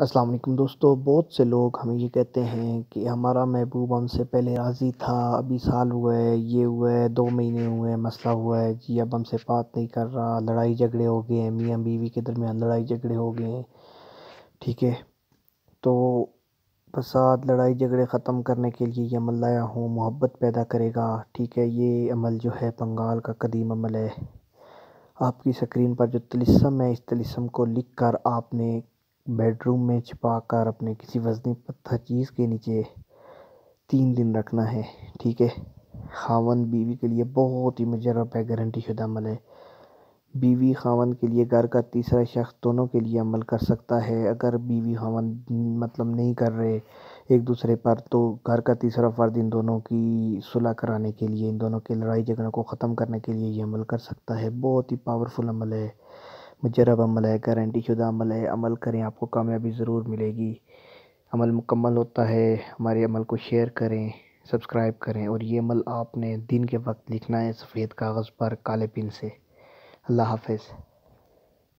अस्सलाम वालेकुम दोस्तों बहुत से लोग हमें ये कहते हैं कि हमारा महबूब हमसे पहले राज़ी था अभी साल हुआ है ये हुआ है दो महीने हुए हैं मसला हुआ है जी अब हमसे बात नहीं कर रहा लड़ाई झगड़े हो गए हैं मियाँ बीवी के दरमियान लड़ाई झगड़े हो गए हैं ठीक है तो फसाद लड़ाई झगड़े ख़त्म करने के लिए ये अमल लाया हूँ मोहब्बत पैदा करेगा ठीक है ये अमल जो है बंगाल का कदीम अमल है आपकी स्क्रीन पर जो तलिसम है इस तलिसम को लिख कर आपने बेडरूम में छिपा कर अपने किसी वजनी पत्थर चीज़ के नीचे तीन दिन रखना है ठीक है खावन बीवी के लिए बहुत ही मुजरब है गारंटी शुदा अमल है बीवी खावन के लिए घर का तीसरा शख्स दोनों के लिए अमल कर सकता है अगर बीवी खावन मतलब नहीं कर रहे एक दूसरे पर तो घर का तीसरा फ़र्द इन दोनों की सुलह कराने के लिए इन दोनों के लड़ाई झगड़ों को ख़त्म करने के लिए ये अमल कर सकता है बहुत ही पावरफुल अमल है मुजरब अमल है गारंटी शुदा अमल है अमल करें आपको कामयाबी ज़रूर मिलेगी अमल मुकम्मल होता है हमारे अमल को शेयर करें सब्सक्राइब करें और ये अमल आपने दिन के वक्त लिखना है सफ़ेद कागज़ पर काले पिन से अल्लाह हाफिज़